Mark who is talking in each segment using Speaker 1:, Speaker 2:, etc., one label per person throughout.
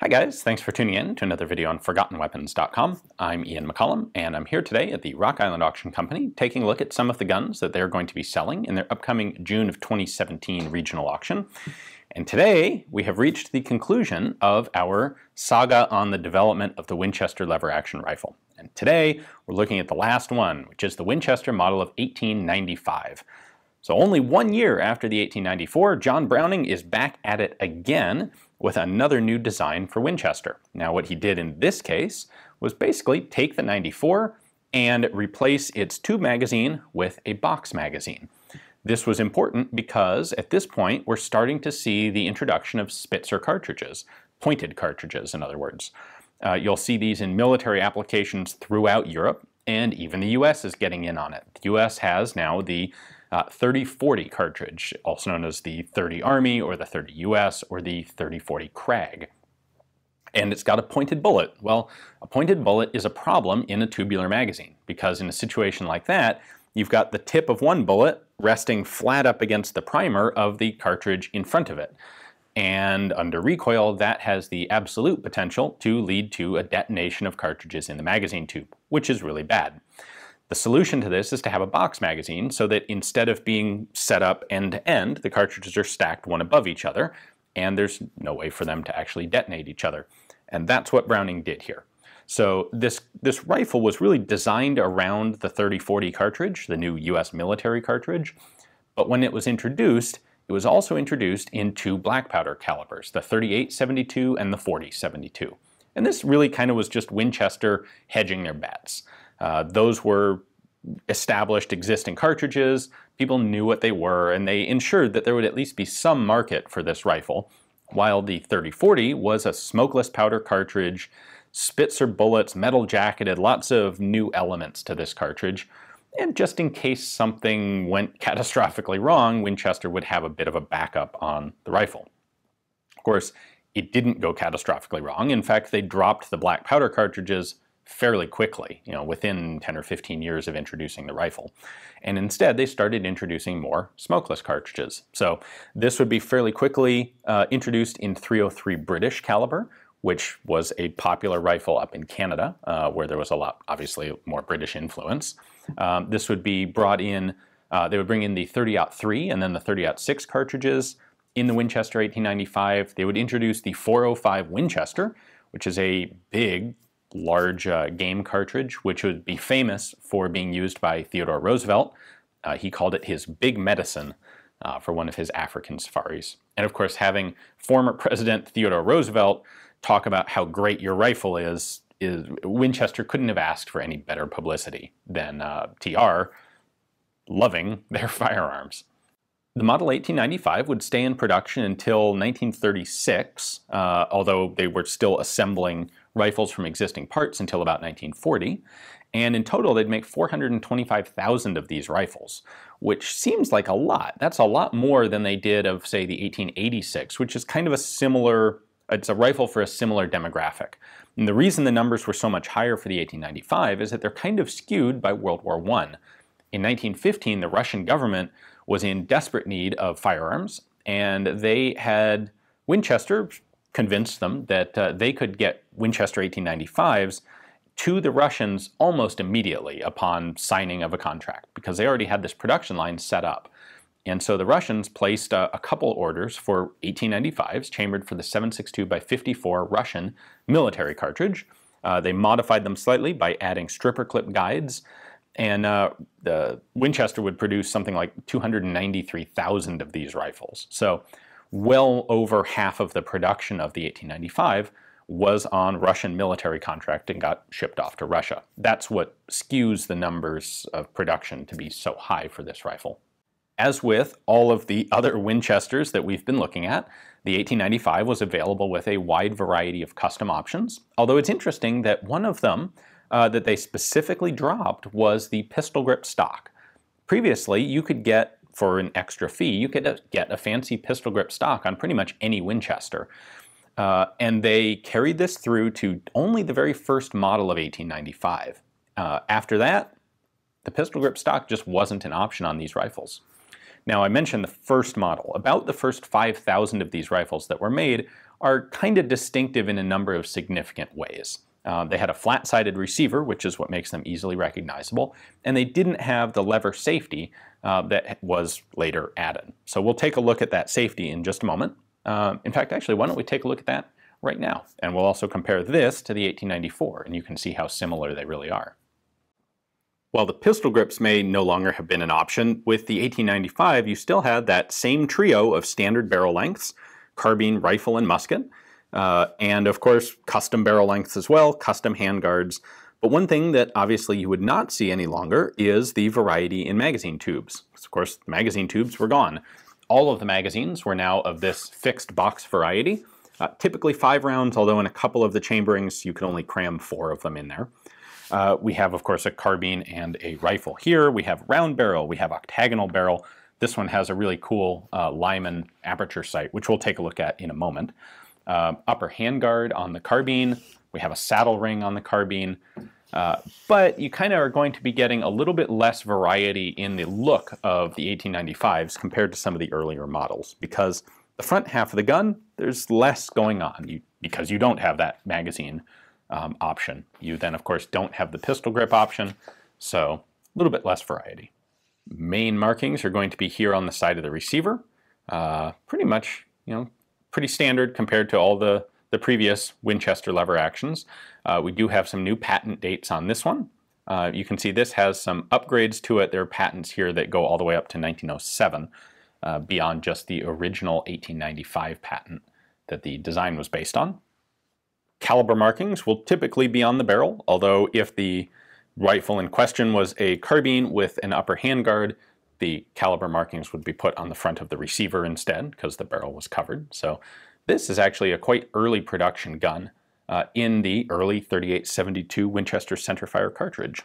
Speaker 1: Hi guys, thanks for tuning in to another video on ForgottenWeapons.com. I'm Ian McCollum, and I'm here today at the Rock Island Auction Company taking a look at some of the guns that they're going to be selling in their upcoming June of 2017 regional auction. And today, we have reached the conclusion of our saga on the development of the Winchester lever-action rifle. And today, we're looking at the last one, which is the Winchester model of 1895. So only one year after the 1894, John Browning is back at it again, with another new design for Winchester. Now what he did in this case was basically take the 94 and replace its tube magazine with a box magazine. This was important because at this point we're starting to see the introduction of Spitzer cartridges, pointed cartridges in other words. Uh, you'll see these in military applications throughout Europe and even the US is getting in on it. The US has now the uh, 30 3040 cartridge, also known as the 30 Army or the 30 US or the 3040 Krag. And it's got a pointed bullet. Well, a pointed bullet is a problem in a tubular magazine because in a situation like that, you've got the tip of one bullet resting flat up against the primer of the cartridge in front of it. And under recoil, that has the absolute potential to lead to a detonation of cartridges in the magazine tube, which is really bad. The solution to this is to have a box magazine so that instead of being set up end to end, the cartridges are stacked one above each other and there's no way for them to actually detonate each other. And that's what Browning did here. So this, this rifle was really designed around the 3040 cartridge, the new US military cartridge, but when it was introduced, it was also introduced in two black powder calibers, the 3872 and the 4072. And this really kind of was just Winchester hedging their bets. Uh, those were established existing cartridges, people knew what they were, and they ensured that there would at least be some market for this rifle, while the 3040 was a smokeless powder cartridge, Spitzer bullets, metal jacketed, lots of new elements to this cartridge, and just in case something went catastrophically wrong, Winchester would have a bit of a backup on the rifle. Of course, it didn't go catastrophically wrong. In fact, they dropped the black powder cartridges fairly quickly, you know, within 10 or 15 years of introducing the rifle. And instead, they started introducing more smokeless cartridges. So this would be fairly quickly uh, introduced in 303 British caliber, which was a popular rifle up in Canada, uh, where there was a lot, obviously, more British influence. Um, this would be brought in, uh, they would bring in the 30-03 and then the 30-06 cartridges. In the Winchester 1895, they would introduce the 405 Winchester, which is a big large uh, game cartridge, which would be famous for being used by Theodore Roosevelt. Uh, he called it his big medicine uh, for one of his African safaris. And of course, having former President Theodore Roosevelt talk about how great your rifle is, is Winchester couldn't have asked for any better publicity than uh, TR loving their firearms. The Model 1895 would stay in production until 1936, uh, although they were still assembling rifles from existing parts until about 1940. And in total, they'd make 425,000 of these rifles, which seems like a lot. That's a lot more than they did of, say, the 1886, which is kind of a similar, it's a rifle for a similar demographic. And the reason the numbers were so much higher for the 1895 is that they're kind of skewed by World War I. In 1915, the Russian government was in desperate need of firearms, and they had Winchester convinced them that uh, they could get Winchester 1895s to the Russians almost immediately upon signing of a contract because they already had this production line set up. And so the Russians placed a, uh, a couple orders for 1895s chambered for the 762 by 54 Russian military cartridge. Uh, they modified them slightly by adding stripper clip guides and uh, the Winchester would produce something like 293,000 of these rifles. So well over half of the production of the 1895 was on Russian military contract and got shipped off to Russia. That's what skews the numbers of production to be so high for this rifle. As with all of the other Winchesters that we've been looking at, the 1895 was available with a wide variety of custom options, although it's interesting that one of them uh, that they specifically dropped was the pistol grip stock. Previously, you could get, for an extra fee, you could get a fancy pistol grip stock on pretty much any Winchester. Uh, and they carried this through to only the very first model of 1895. Uh, after that, the pistol grip stock just wasn't an option on these rifles. Now I mentioned the first model. About the first 5,000 of these rifles that were made are kind of distinctive in a number of significant ways. Uh, they had a flat-sided receiver, which is what makes them easily recognizable, and they didn't have the lever safety uh, that was later added. So we'll take a look at that safety in just a moment. Uh, in fact, actually, why don't we take a look at that right now? And we'll also compare this to the 1894, and you can see how similar they really are. While the pistol grips may no longer have been an option, with the 1895 you still had that same trio of standard barrel lengths, carbine, rifle, and musket, uh, and of course, custom barrel lengths as well, custom handguards. But one thing that obviously you would not see any longer is the variety in magazine tubes. Because of course, magazine tubes were gone. All of the magazines were now of this fixed box variety, uh, typically five rounds, although in a couple of the chamberings you could only cram four of them in there. Uh, we have, of course, a carbine and a rifle here. We have round barrel, we have octagonal barrel. This one has a really cool uh, Lyman aperture sight, which we'll take a look at in a moment uh, upper handguard on the carbine. We have a saddle ring on the carbine. Uh, but you kind of are going to be getting a little bit less variety in the look of the 1895s compared to some of the earlier models because the front half of the gun, there's less going on you, because you don't have that magazine um, option. You then, of course, don't have the pistol grip option, so a little bit less variety. Main markings are going to be here on the side of the receiver, uh, pretty much, you know, pretty standard compared to all the, the previous Winchester lever actions. Uh, we do have some new patent dates on this one. Uh, you can see this has some upgrades to it. There are patents here that go all the way up to 1907, uh, beyond just the original 1895 patent that the design was based on. Caliber markings will typically be on the barrel, although if the rifle in question was a carbine with an upper handguard, the caliber markings would be put on the front of the receiver instead because the barrel was covered. So this is actually a quite early production gun uh, in the early 3872 Winchester centerfire cartridge.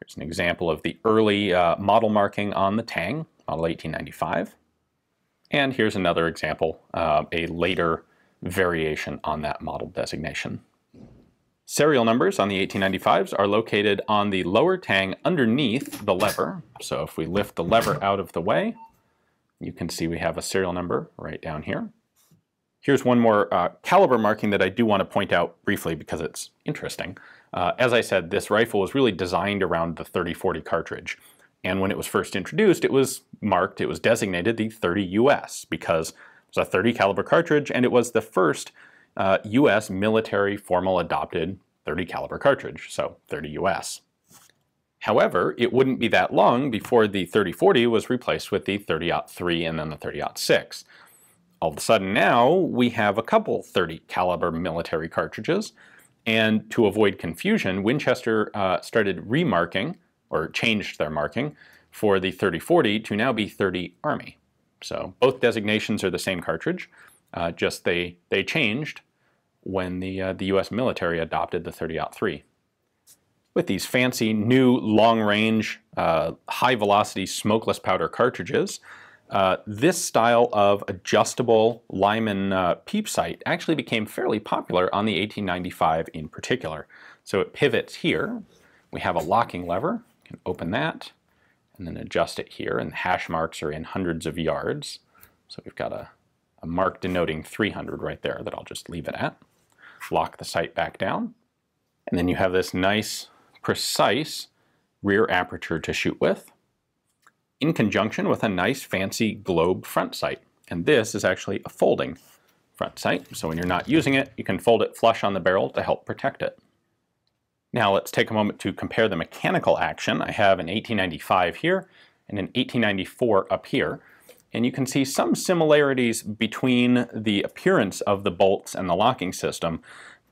Speaker 1: Here's an example of the early uh, model marking on the Tang, model 1895. And here's another example, uh, a later variation on that model designation. Serial numbers on the 1895s are located on the lower tang underneath the lever. So if we lift the lever out of the way, you can see we have a serial number right down here. Here's one more uh, caliber marking that I do want to point out briefly because it's interesting. Uh, as I said, this rifle was really designed around the 3040 40 cartridge. And when it was first introduced, it was marked, it was designated the 30 US because it was a 30 caliber cartridge and it was the first uh, US military formal adopted 30 caliber cartridge, so 30 US. However, it wouldn't be that long before the 3040 was replaced with the 30-3 and then the 30-6. All of a sudden now, we have a couple 30 caliber military cartridges, and to avoid confusion, Winchester uh, started remarking, or changed their marking, for the 3040 to now be 30 Army. So both designations are the same cartridge, uh, just they, they changed when the, uh, the US military adopted the 30-03. With these fancy new long-range, uh, high-velocity smokeless powder cartridges, uh, this style of adjustable Lyman uh, peep sight actually became fairly popular on the 1895 in particular. So it pivots here. We have a locking lever. You can open that and then adjust it here, and hash marks are in hundreds of yards. So we've got a a mark denoting 300 right there that I'll just leave it at. Lock the sight back down. And then you have this nice, precise rear aperture to shoot with in conjunction with a nice fancy globe front sight. And this is actually a folding front sight. So when you're not using it, you can fold it flush on the barrel to help protect it. Now let's take a moment to compare the mechanical action. I have an 1895 here and an 1894 up here and you can see some similarities between the appearance of the bolts and the locking system,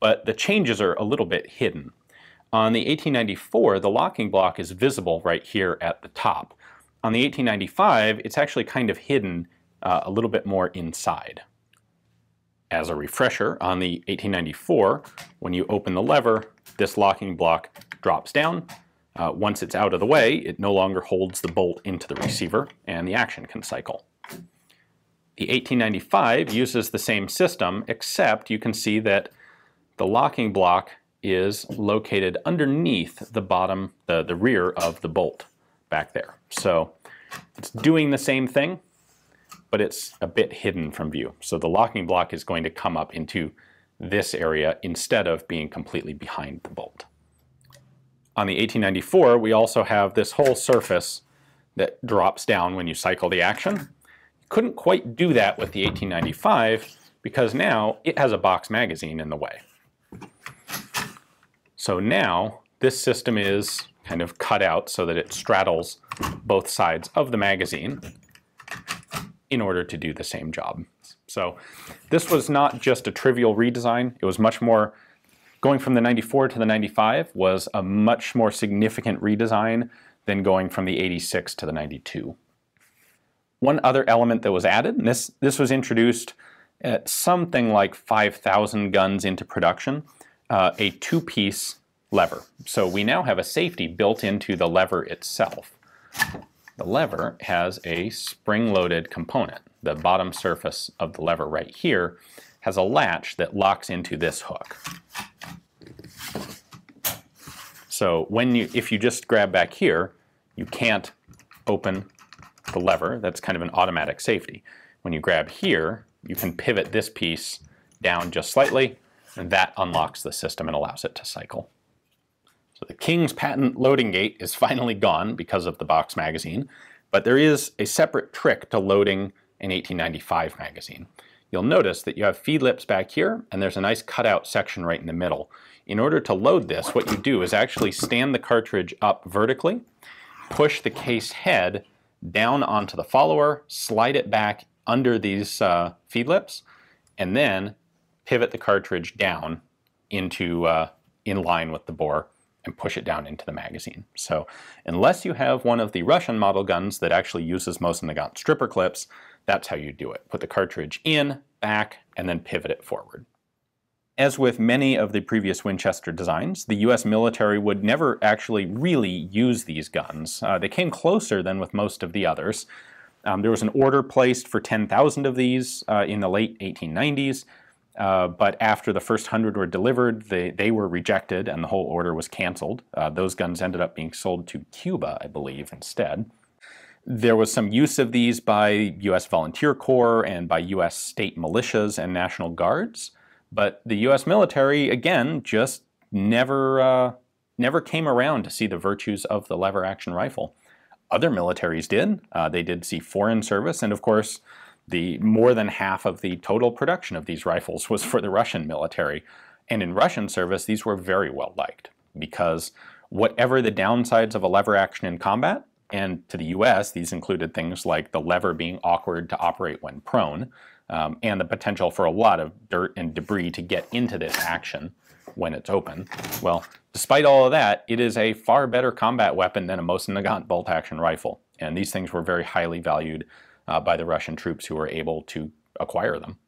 Speaker 1: but the changes are a little bit hidden. On the 1894, the locking block is visible right here at the top. On the 1895, it's actually kind of hidden uh, a little bit more inside. As a refresher, on the 1894, when you open the lever, this locking block drops down uh, once it's out of the way, it no longer holds the bolt into the receiver and the action can cycle. The 1895 uses the same system, except you can see that the locking block is located underneath the bottom, the, the rear of the bolt back there. So it's doing the same thing, but it's a bit hidden from view. So the locking block is going to come up into this area instead of being completely behind the bolt on the 1894, we also have this whole surface that drops down when you cycle the action. You couldn't quite do that with the 1895 because now it has a box magazine in the way. So now this system is kind of cut out so that it straddles both sides of the magazine in order to do the same job. So this was not just a trivial redesign, it was much more Going from the 94 to the 95 was a much more significant redesign than going from the 86 to the 92. One other element that was added, and this, this was introduced at uh, something like 5,000 guns into production, uh, a two-piece lever. So we now have a safety built into the lever itself. The lever has a spring-loaded component. The bottom surface of the lever right here has a latch that locks into this hook. So when you, if you just grab back here, you can't open the lever. That's kind of an automatic safety. When you grab here, you can pivot this piece down just slightly, and that unlocks the system and allows it to cycle. So the King's patent loading gate is finally gone because of the box magazine, but there is a separate trick to loading an 1895 magazine. You'll notice that you have feed lips back here, and there's a nice cutout section right in the middle. In order to load this, what you do is actually stand the cartridge up vertically, push the case head down onto the follower, slide it back under these uh, feed lips, and then pivot the cartridge down into uh, in line with the bore and push it down into the magazine. So unless you have one of the Russian model guns that actually uses most Nagant stripper clips, that's how you do it. Put the cartridge in, back, and then pivot it forward. As with many of the previous Winchester designs, the US military would never actually really use these guns. Uh, they came closer than with most of the others. Um, there was an order placed for 10,000 of these uh, in the late 1890s, uh, but after the first 100 were delivered, they, they were rejected and the whole order was canceled. Uh, those guns ended up being sold to Cuba, I believe, instead. There was some use of these by US Volunteer Corps and by US state militias and National Guards. But the U.S. military, again, just never uh, never came around to see the virtues of the lever-action rifle. Other militaries did. Uh, they did see foreign service, and of course, the more than half of the total production of these rifles was for the Russian military. And in Russian service, these were very well liked because whatever the downsides of a lever action in combat, and to the US, these included things like the lever being awkward to operate when prone, um, and the potential for a lot of dirt and debris to get into this action when it's open. Well, despite all of that, it is a far better combat weapon than a Mosin Nagant bolt-action rifle, and these things were very highly valued uh, by the Russian troops who were able to acquire them.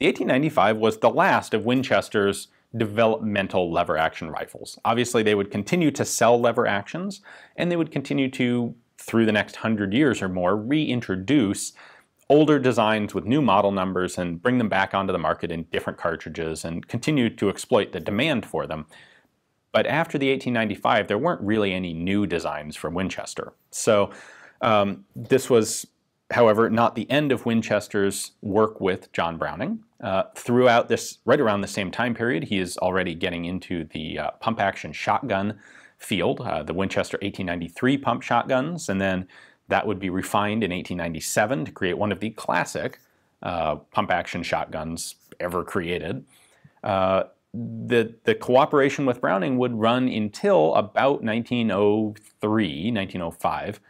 Speaker 1: The 1895 was the last of Winchester's developmental lever action rifles. Obviously, they would continue to sell lever actions, and they would continue to, through the next hundred years or more, reintroduce older designs with new model numbers and bring them back onto the market in different cartridges and continue to exploit the demand for them. But after the 1895, there weren't really any new designs from Winchester. So um, this was, however, not the end of Winchester's work with John Browning. Uh, throughout this, right around the same time period, he is already getting into the uh, pump action shotgun field, uh, the Winchester 1893 pump shotguns, and then that would be refined in 1897 to create one of the classic uh, pump action shotguns ever created. Uh, the, the cooperation with Browning would run until about 1903, 1905,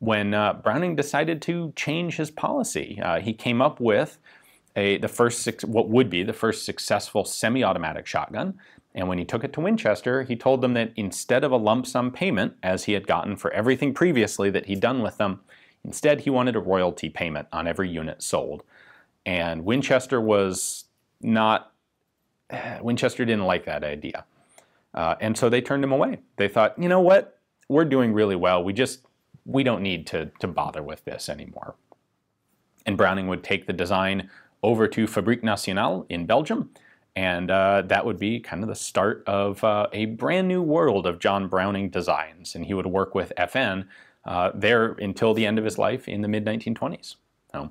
Speaker 1: when uh, Browning decided to change his policy. Uh, he came up with a, the first six, what would be the first successful semi-automatic shotgun. And when he took it to Winchester, he told them that instead of a lump sum payment, as he had gotten for everything previously that he'd done with them, instead he wanted a royalty payment on every unit sold. And Winchester was not, Winchester didn't like that idea. Uh, and so they turned him away. They thought, you know what, we're doing really well. We just, we don't need to, to bother with this anymore. And Browning would take the design over to Fabrique Nationale in Belgium. And uh, that would be kind of the start of uh, a brand new world of John Browning designs. And he would work with FN uh, there until the end of his life in the mid 1920s. So,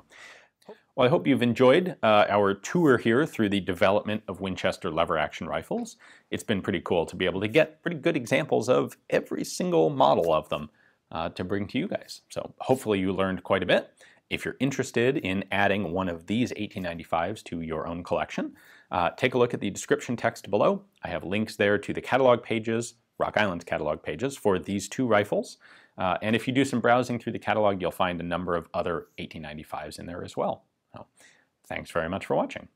Speaker 1: well, I hope you've enjoyed uh, our tour here through the development of Winchester lever action rifles. It's been pretty cool to be able to get pretty good examples of every single model of them uh, to bring to you guys. So hopefully you learned quite a bit. If you're interested in adding one of these 1895s to your own collection, uh, take a look at the description text below. I have links there to the catalog pages, Rock Island's catalog pages, for these two rifles. Uh, and if you do some browsing through the catalog, you'll find a number of other 1895s in there as well. So, thanks very much for watching.